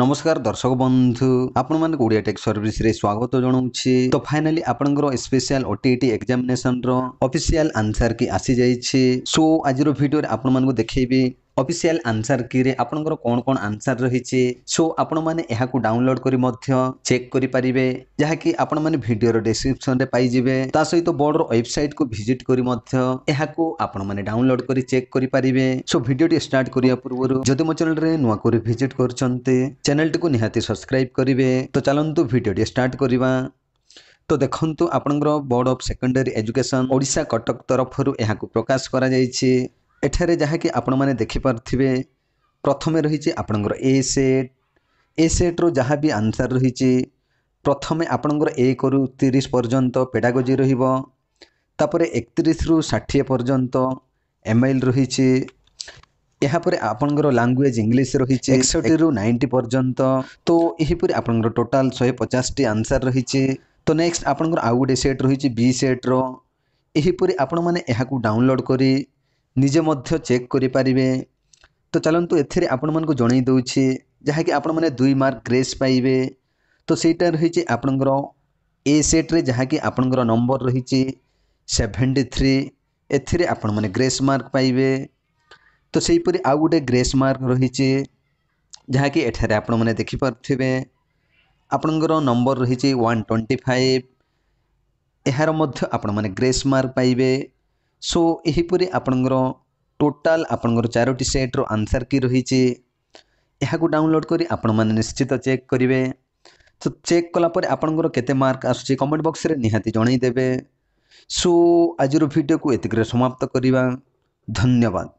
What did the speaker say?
ନମସ୍କାର ଦର୍ଶକ ବନ୍ଧୁ ଆପଣମାନଙ୍କୁ ଓଡ଼ିଆ ଟେକ୍ ସର୍ଭିସରେ ସ୍ୱାଗତ ଜଣାଉଛି ତ ଫାଇନାଲି ଆପଣଙ୍କର ସ୍ପେଶାଲ ଓଟିଇଟି ଏକ୍ଜାମିନେସନର ଅଫିସିଆଲ ଆନ୍ସର କି ଆସିଯାଇଛି ସୋ ଆଜିର ଭିଡ଼ିଓରେ ଆପଣମାନଙ୍କୁ ଦେଖେଇବି অফিসিয়াল আনসার কিরে আপনার কোণ কোণ আনসার রয়েছে সো আপনার এখন ডাউনলোড করে চেক করে পারে যা কি আপনার ভিডিওর ডেসক্রিপশন পাইবে তা সহ বোর্ডর ওয়েবসাইট কু ভিজিট করে আপনার ডাউনলোড করে চেক করে পারে সো ভিডিওটি স্টার্ট করা পূর্ব যদি মো চ্যানেলরে নূয়া করে ভিজিট করছেন চ্যানেলটি নিহতি সবসক্রাইব করবে তো চলতু ভিডিওটি স্টার্ট করা তো দেখন্তু আপনার board of secondary education Odisha Cuttack তরফর এখন প্রকাশ করা ଏଠାରେ ଯାହାକି ଆପଣମାନେ ଦେଖିପାରୁଥିବେ ପ୍ରଥମେ ରହିଛି ଆପଣଙ୍କର ଏ ସେଟ୍ ଏ ସେଟ୍ରୁ ଯାହା ବି ଆନ୍ସର୍ ରହିଛି ପ୍ରଥମେ ଆପଣଙ୍କର ଏକରୁ ତିରିଶ ପର୍ଯ୍ୟନ୍ତ ପେଡ଼ାଗୋଜି ରହିବ ତାପରେ ଏକତିରିଶରୁ ଷାଠିଏ ପର୍ଯ୍ୟନ୍ତ ଏମ୍ ଆଇ ଏଲ୍ ରହିଛି ଏହାପରେ ଆପଣଙ୍କର ଲାଙ୍ଗୁଏଜ୍ ଇଂଲିଶ ରହିଛି ଏକଷଠିରୁ ନାଇଣ୍ଟି ପର୍ଯ୍ୟନ୍ତ ତ ଏହିପରି ଆପଣଙ୍କର ଟୋଟାଲ୍ ଶହେ ପଚାଶଟି ଆନ୍ସର୍ ରହିଛି ତ ନେକ୍ସଟ ଆପଣଙ୍କର ଆଉ ଗୋଟେ ସେଟ୍ ରହିଛି ବି ସେଟ୍ର ଏହିପରି ଆପଣମାନେ ଏହାକୁ ଡାଉନଲୋଡ଼୍ କରି ନିଜେ ମଧ୍ୟ ଚେକ୍ କରିପାରିବେ ତ ଚାଲନ୍ତୁ ଏଥିରେ ଆପଣମାନଙ୍କୁ ଜଣାଇ ଦେଉଛି ଯାହାକି ଆପଣମାନେ ଦୁଇ ମାର୍କ ଗ୍ରେସ୍ ପାଇବେ ତ ସେଇଟା ରହିଛି ଆପଣଙ୍କର ଏ ସେଟ୍ରେ ଯାହାକି ଆପଣଙ୍କର ନମ୍ବର ରହିଛି ସେଭେଣ୍ଟି ଥ୍ରୀ ଏଥିରେ ଆପଣମାନେ ଗ୍ରେସ୍ ମାର୍କ ପାଇବେ ତ ସେହିପରି ଆଉ ଗୋଟେ ଗ୍ରେସ୍ ମାର୍କ ରହିଛି ଯାହାକି ଏଠାରେ ଆପଣମାନେ ଦେଖିପାରୁଥିବେ ଆପଣଙ୍କର ନମ୍ବର ରହିଛି ୱାନ୍ ଟ୍ୱେଣ୍ଟି ଫାଇଭ୍ ଏହାର ମଧ୍ୟ ଆପଣମାନେ ଗ୍ରେସ୍ ମାର୍କ ପାଇବେ ସୋ ଏହିପରି ଆପଣଙ୍କର ଟୋଟାଲ୍ ଆପଣଙ୍କର ଚାରୋଟି ସେଟ୍ର ଆନ୍ସର୍ କି ରହିଛି ଏହାକୁ ଡାଉନଲୋଡ଼୍ କରି ଆପଣମାନେ ନିଶ୍ଚିତ ଚେକ୍ କରିବେ ତ ଚେକ୍ କଲା ପରେ ଆପଣଙ୍କର କେତେ ମାର୍କ ଆସୁଛି କମେଣ୍ଟ ବକ୍ସରେ ନିହାତି ଜଣାଇଦେବେ ସୋ ଆଜିର ଭିଡ଼ିଓକୁ ଏତିକିରେ ସମାପ୍ତ କରିବା ଧନ୍ୟବାଦ